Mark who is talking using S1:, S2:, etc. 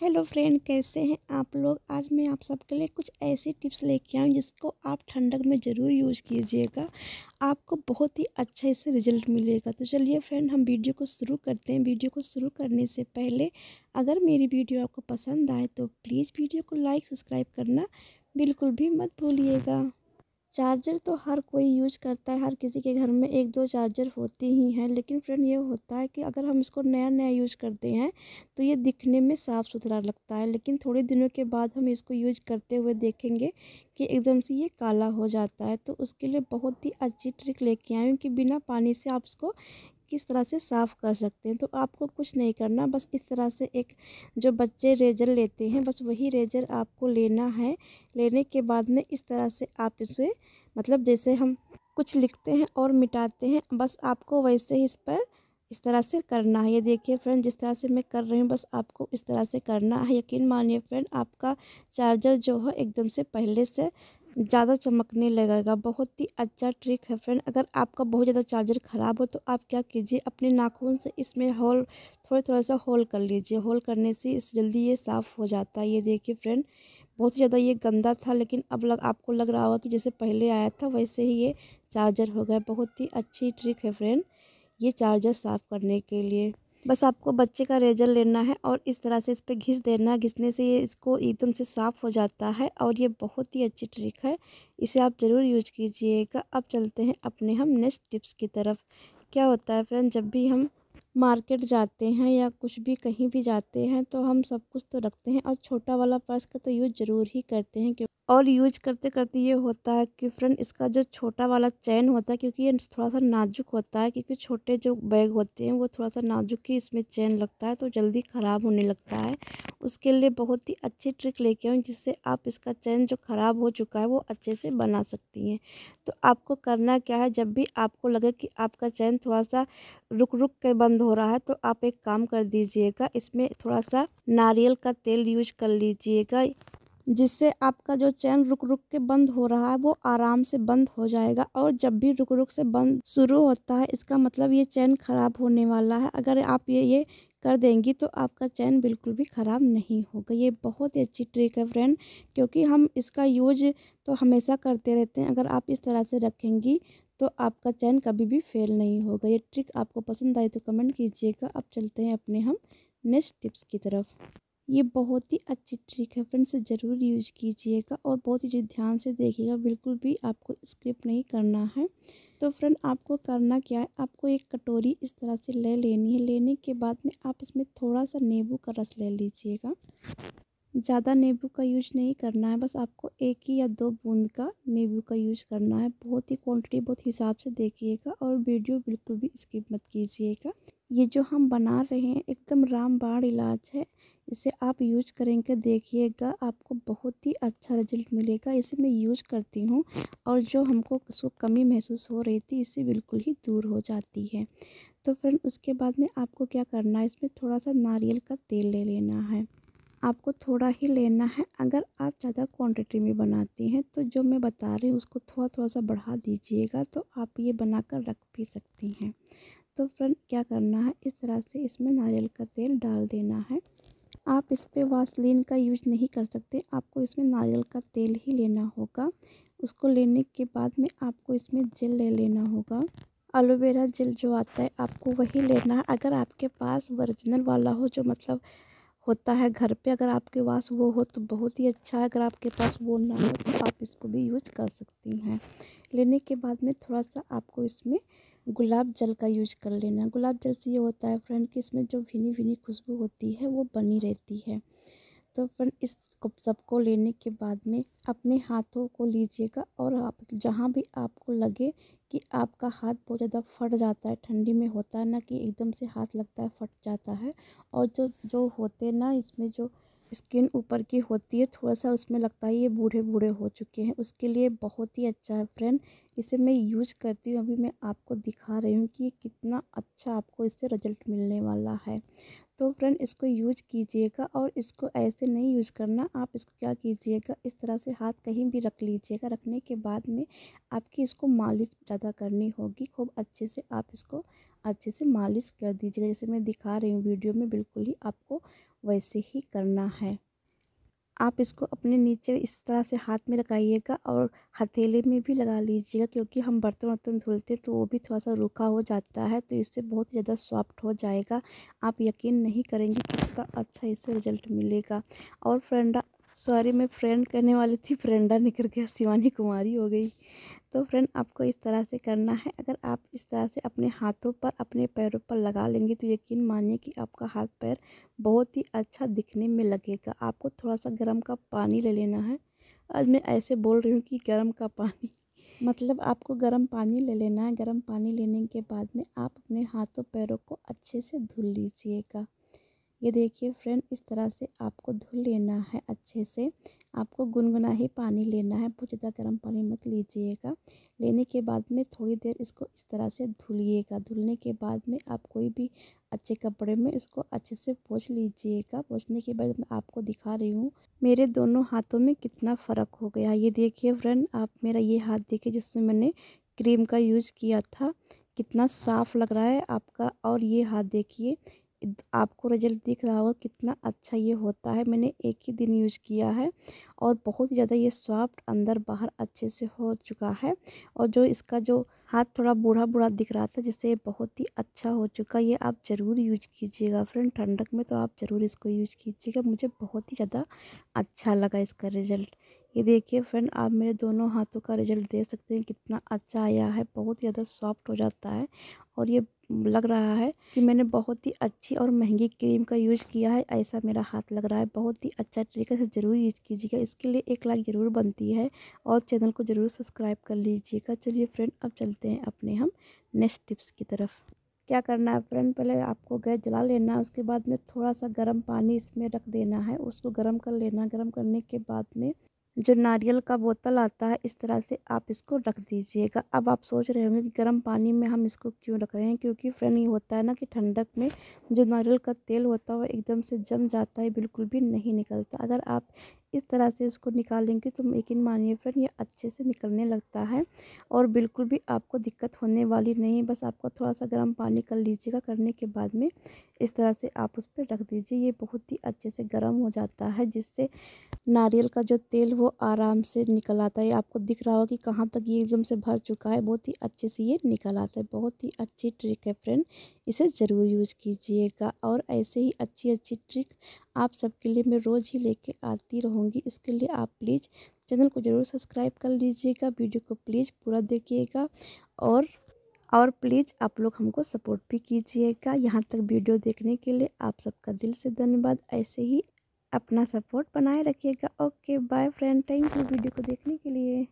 S1: hello friend कैसे हैं आप लोग आज मैं आप सबके लिए कुछ ऐसी टिप्स लेके आऊँ जिसको आप ठंडक में ज़रूर यूज कीजिएगा आपको बहुत ही अच्छा इससे रिजल्ट मिलेगा तो चलिए फ्रेंड हम वीडियो को शुरू करते हैं वीडियो को शुरू करने से पहले अगर मेरी वीडियो आपको पसंद आए तो प्लीज़ वीडियो को लाइक सब्सक्राइब करना बिल्कुल भी मत भूलिएगा चार्जर तो हर कोई यूज करता है हर किसी के घर में एक दो चार्जर होती ही हैं लेकिन फ्रेंड ये होता है कि अगर हम इसको नया नया यूज करते हैं तो ये दिखने में साफ़ सुथरा लगता है लेकिन थोड़े दिनों के बाद हम इसको यूज करते हुए देखेंगे कि एकदम से ये काला हो जाता है तो उसके लिए बहुत ही अच्छी ट्रिक लेके आए कि बिना पानी से आप इसको किस तरह से साफ़ कर सकते हैं तो आपको कुछ नहीं करना बस इस तरह से एक जो बच्चे रेजर लेते हैं बस वही रेजर आपको लेना है लेने के बाद में इस तरह से आप इसे मतलब जैसे हम कुछ लिखते हैं और मिटाते हैं बस आपको वैसे ही इस पर इस तरह से करना है ये देखिए फ्रेंड जिस तरह से मैं कर रही हूँ बस आपको इस तरह से करना है यकीन मानिए फ्रेंड आपका चार्जर जो है एकदम से पहले से ज़्यादा चमकने लगेगा बहुत ही अच्छा ट्रिक है फ्रेंड अगर आपका बहुत ज़्यादा चार्जर ख़राब हो तो आप क्या कीजिए अपने नाखून से इसमें होल थोड़ा थोड़ा सा होल कर लीजिए होल करने से इस जल्दी ये साफ़ हो जाता है ये देखिए फ्रेंड बहुत ज़्यादा ये गंदा था लेकिन अब लग आपको लग रहा होगा कि जैसे पहले आया था वैसे ही ये चार्जर हो गया बहुत ही अच्छी ट्रिक है फ्रेंड ये चार्जर साफ़ करने के लिए बस आपको बच्चे का रेजर लेना है और इस तरह से इस पर घिस देना है घिसने से ये इसको एकदम से साफ़ हो जाता है और ये बहुत ही अच्छी ट्रिक है इसे आप ज़रूर यूज कीजिएगा अब चलते हैं अपने हम नेक्स्ट टिप्स की तरफ क्या होता है फ्रेंड जब भी हम मार्केट जाते हैं या कुछ भी कहीं भी जाते हैं तो हम सब कुछ तो रखते हैं और छोटा वाला पर्स का तो यूज़ ज़रूर ही करते हैं क्यों और यूज करते करते ये होता है कि फ्रेंड इसका जो छोटा वाला चैन होता है क्योंकि ये थोड़ा सा नाजुक होता है क्योंकि छोटे जो बैग होते हैं वो थोड़ा सा नाजुक ही इसमें चैन लगता है तो जल्दी ख़राब होने लगता है उसके लिए बहुत ही अच्छी ट्रिक लेके आऊँ जिससे आप इसका चैन जो ख़राब हो चुका है वो अच्छे से बना सकती हैं तो आपको करना क्या है जब भी आपको लगे कि आपका चैन थोड़ा सा रुक रुक के बंद हो रहा है तो आप एक काम कर दीजिएगा इसमें थोड़ा सा नारियल का तेल यूज कर लीजिएगा जिससे आपका जो चैन रुक रुक के बंद हो रहा है वो आराम से बंद हो जाएगा और जब भी रुक रुक से बंद शुरू होता है इसका मतलब ये चैन खराब होने वाला है अगर आप ये ये कर देंगी तो आपका चैन बिल्कुल भी ख़राब नहीं होगा ये बहुत ही अच्छी ट्रिक है फ्रेंड क्योंकि हम इसका यूज तो हमेशा करते रहते हैं अगर आप इस तरह से रखेंगी तो आपका चैन कभी भी फेल नहीं होगा ये ट्रिक आपको पसंद आई तो कमेंट कीजिएगा अब चलते हैं अपने हम नेक्स्ट टिप्स की तरफ ये बहुत ही अच्छी ट्रिक है फ्रेंड्स ज़रूर यूज कीजिएगा और बहुत ही ध्यान से देखिएगा बिल्कुल भी आपको स्किप नहीं करना है तो फ्रेंड आपको करना क्या है आपको एक कटोरी इस तरह से ले लेनी है लेने के बाद में आप इसमें थोड़ा सा नींबू का रस ले लीजिएगा ज़्यादा नींबू का यूज नहीं करना है बस आपको एक ही या दो बूंद का नींबू का यूज करना है बहुत ही क्वांटिटी बहुत हिसाब से देखिएगा और वीडियो बिल्कुल भी स्किप मत कीजिएगा ये जो हम बना रहे हैं एकदम रामबाण इलाज है इसे आप यूज करेंगे देखिएगा आपको बहुत ही अच्छा रिजल्ट मिलेगा इसे मैं यूज करती हूँ और जो हमको उसको कमी महसूस हो रही थी इससे बिल्कुल ही दूर हो जाती है तो फ्रेंड उसके बाद में आपको क्या करना है इसमें थोड़ा सा नारियल का तेल ले लेना है आपको थोड़ा ही लेना है अगर आप ज़्यादा क्वांटिटी में बनाती हैं तो जो मैं बता रही हूँ उसको थोड़ा थोड़ा सा बढ़ा दीजिएगा तो आप ये बनाकर रख भी सकती हैं तो फ्रेंड क्या करना है इस तरह से इसमें नारियल का तेल डाल देना है आप इस पर वासलिन का यूज नहीं कर सकते आपको इसमें नारियल का तेल ही लेना होगा उसको लेने के बाद में आपको इसमें जेल ले लेना होगा एलोवेरा जेल जो आता है आपको वही लेना है अगर आपके पास वर्जिनल वाला हो जो मतलब होता है घर पे अगर आपके पास वो हो तो बहुत ही अच्छा है अगर आपके पास वो ना हो तो आप इसको भी यूज कर सकती हैं लेने के बाद में थोड़ा सा आपको इसमें गुलाब जल का यूज कर लेना गुलाब जल से ये होता है फ्रेंड कि इसमें जो भीनी भिनी खुशबू होती है वो बनी रहती है तो फ्रेंड इस सबको लेने के बाद में अपने हाथों को लीजिएगा और आप जहाँ भी आपको लगे कि आपका हाथ बहुत ज़्यादा फट जाता है ठंडी में होता है ना कि एकदम से हाथ लगता है फट जाता है और जो जो होते ना इसमें जो स्किन ऊपर की होती है थोड़ा सा उसमें लगता है ये बूढ़े बूढ़े हो चुके हैं उसके लिए बहुत ही अच्छा है फ्रेंड इसे मैं यूज करती हूँ अभी मैं आपको दिखा रही हूँ कि कितना अच्छा आपको इससे रिजल्ट मिलने वाला है तो फ्रेंड इसको यूज कीजिएगा और इसको ऐसे नहीं यूज करना आप इसको क्या कीजिएगा इस तरह से हाथ कहीं भी रख लीजिएगा रखने के बाद में आपकी इसको मालिश ज़्यादा करनी होगी खूब अच्छे से आप इसको अच्छे से मालिश कर दीजिएगा जैसे मैं दिखा रही हूँ वीडियो में बिल्कुल ही आपको वैसे ही करना है आप इसको अपने नीचे इस तरह से हाथ में लगाइएगा और हथेले में भी लगा लीजिएगा क्योंकि हम बर्तन वर्तन धुलते तो वो भी थोड़ा सा रूखा हो जाता है तो इससे बहुत ज़्यादा सॉफ्ट हो जाएगा आप यकीन नहीं करेंगे कितना अच्छा इससे रिजल्ट मिलेगा और फ्रेंडा सॉरी मैं फ्रेंड करने वाली थी फ्रेंडा निकल गया शिवानी कुमारी हो गई तो फ्रेंड आपको इस तरह से करना है अगर आप इस तरह से अपने हाथों पर अपने पैरों पर लगा लेंगे तो यकीन मानिए कि आपका हाथ पैर बहुत ही अच्छा दिखने में लगेगा आपको थोड़ा सा गर्म का पानी ले लेना है आज मैं ऐसे बोल रही हूँ कि गर्म का पानी मतलब आपको गर्म पानी ले लेना है गर्म पानी लेने के बाद में आप अपने हाथों पैरों को अच्छे से धुल लीजिएगा ये देखिए फ्रेंड इस तरह से आपको धुल लेना है अच्छे से आपको गुनगुना ही पानी लेना है बहुत ज़्यादा गर्म पानी मत लीजिएगा लेने के बाद में थोड़ी देर इसको इस तरह से धुलिएगा धुलने के बाद में आप कोई भी अच्छे कपड़े में इसको अच्छे से पोछ लीजिएगा पोछने के बाद मैं आपको दिखा रही हूँ मेरे दोनों हाथों में कितना फ़र्क हो गया ये देखिए फ्रेंड आप मेरा ये हाथ देखिए जिसमें मैंने क्रीम का यूज़ किया था कितना साफ़ लग रहा है आपका और ये हाथ देखिए आपको रिजल्ट दिख रहा होगा कितना अच्छा ये होता है मैंने एक ही दिन यूज़ किया है और बहुत ही ज़्यादा ये सॉफ्ट अंदर बाहर अच्छे से हो चुका है और जो इसका जो हाथ थोड़ा बूढ़ा बूढ़ा दिख रहा था जिससे ये बहुत ही अच्छा हो चुका ये आप ज़रूर यूज कीजिएगा फ्रेंड ठंडक में तो आप ज़रूर इसको यूज कीजिएगा मुझे बहुत ही ज़्यादा अच्छा लगा इसका रिज़ल्ट ये देखिए फ्रेंड आप मेरे दोनों हाथों का रिजल्ट देख सकते हैं कितना अच्छा आया है बहुत ज़्यादा सॉफ्ट हो जाता है और ये लग रहा है कि मैंने बहुत ही अच्छी और महंगी क्रीम का यूज़ किया है ऐसा मेरा हाथ लग रहा है बहुत ही अच्छा तरीके से ज़रूर यूज कीजिएगा इसके लिए एक लाइक ज़रूर बनती है और चैनल को ज़रूर सब्सक्राइब कर लीजिएगा चलिए फ्रेंड अब चलते हैं अपने हम नेक्स्ट टिप्स की तरफ क्या करना है फ्रेंड पहले आपको गैस जला लेना है उसके बाद में थोड़ा सा गर्म पानी इसमें रख देना है उसको गर्म कर लेना गर्म करने के बाद में जो नारियल का बोतल आता है इस तरह से आप इसको रख दीजिएगा अब आप सोच रहे होंगे कि गर्म पानी में हम इसको क्यों रख रहे हैं क्योंकि फ्रेंड ये होता है ना कि ठंडक में जो नारियल का तेल होता है वो एकदम से जम जाता है बिल्कुल भी नहीं निकलता अगर आप इस तरह से इसको निकालेंगे तो यकीन मानिए फ्रेंड ये अच्छे से निकलने लगता है और बिल्कुल भी आपको दिक्कत होने वाली नहीं बस आपको थोड़ा सा गर्म पानी कर लीजिएगा करने के बाद में इस तरह से आप उस पर रख दीजिए ये बहुत ही अच्छे से गर्म हो जाता है जिससे नारियल का जो तेल हो वो आराम से निकल आता है आपको दिख रहा होगा कि कहाँ तक ये एकदम से भर चुका है बहुत ही अच्छे से ये निकल आता है बहुत ही अच्छी ट्रिक है फ्रेंड इसे ज़रूर यूज़ कीजिएगा और ऐसे ही अच्छी अच्छी ट्रिक आप सबके लिए मैं रोज़ ही लेके आती रहूँगी इसके लिए आप प्लीज़ चैनल को ज़रूर सब्सक्राइब कर लीजिएगा वीडियो को प्लीज़ पूरा देखिएगा और और प्लीज़ आप लोग हमको सपोर्ट भी कीजिएगा यहाँ तक वीडियो देखने के लिए आप सबका दिल से धन्यवाद ऐसे ही अपना सपोर्ट बनाए रखिएगा okay bye friend thank you video को देखने के लिए